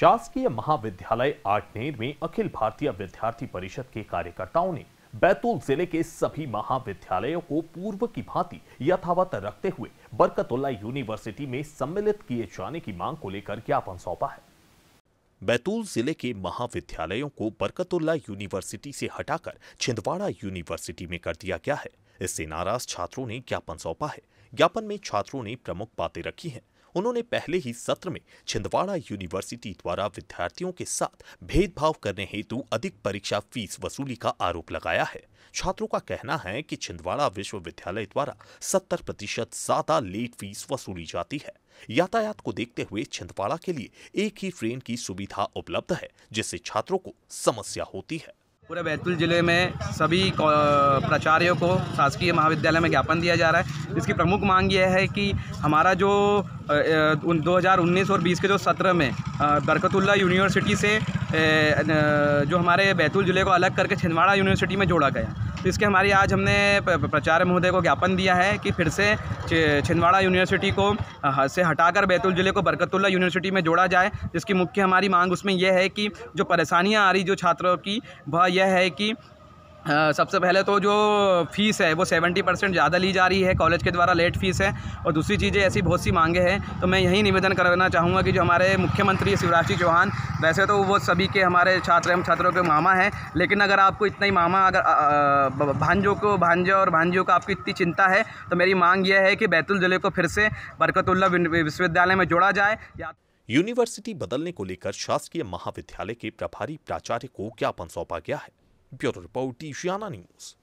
शासकीय महाविद्यालय आठनेर में अखिल भारतीय विद्यार्थी परिषद के कार्यकर्ताओं ने बैतूल जिले के सभी महाविद्यालयों को पूर्व की भांति यथावत रखते हुए बरकतुल्ला यूनिवर्सिटी में सम्मिलित किए जाने की मांग को लेकर ज्ञापन सौंपा है बैतूल जिले के महाविद्यालयों को बरकतुल्ला यूनिवर्सिटी से हटाकर छिंदवाड़ा यूनिवर्सिटी में कर दिया गया है इससे नाराज छात्रों ने ज्ञापन सौंपा है ज्ञापन में छात्रों ने प्रमुख बातें रखी हैं उन्होंने पहले ही सत्र में छिंदवाड़ा यूनिवर्सिटी द्वारा विद्यार्थियों के साथ भेदभाव करने हेतु अधिक परीक्षा फीस वसूली का आरोप लगाया है छात्रों का कहना है कि छिंदवाड़ा विश्वविद्यालय द्वारा सत्तर प्रतिशत ज्यादा लेट फीस वसूली जाती है यातायात को देखते हुए छिंदवाड़ा के लिए एक ही ट्रेन की सुविधा उपलब्ध है जिससे छात्रों को समस्या होती है पूरे बैतूल ज़िले में सभी प्राचार्यों को शासकीय महाविद्यालय में ज्ञापन दिया जा रहा है इसकी प्रमुख मांग यह है कि हमारा जो दो हज़ार उन्नीस और बीस के जो सत्र में बरकतुल्ला यूनिवर्सिटी से जो हमारे बैतूल ज़िले को अलग करके छिंदवाड़ा यूनिवर्सिटी में जोड़ा गया तो इसके हमारे आज हमने प्रचार महोदय को ज्ञापन दिया है कि फिर से छिंदवाड़ा यूनिवर्सिटी को से हटाकर बैतूल ज़िले को बरकतुल्ला यूनिवर्सिटी में जोड़ा जाए जिसकी मुख्य हमारी मांग उसमें यह है कि जो परेशानियाँ आ रही जो छात्रों की वह यह है कि सबसे पहले तो जो फ़ीस है वो सेवेंटी परसेंट ज़्यादा ली जा रही है कॉलेज के द्वारा लेट फीस है और दूसरी चीज़ें ऐसी बहुत सी मांगे हैं तो मैं यही निवेदन करना चाहूँगा कि जो हमारे मुख्यमंत्री शिवराज सिंह चौहान वैसे तो वो सभी के हमारे छात्र एवं छात्रों के मामा हैं लेकिन अगर आपको इतना ही मामा अगर भांजों को भांजे और भांजियों को आपकी इतनी चिंता है तो मेरी मांग यह है कि बैतूल ज़िले को फिर से बरकतुल्ला विश्वविद्यालय में जोड़ा जाए या यूनिवर्सिटी बदलने को लेकर शासकीय महाविद्यालय के प्रभारी प्राचार्य को ज्ञापन सौंपा गया है Piotr Pautys și animals.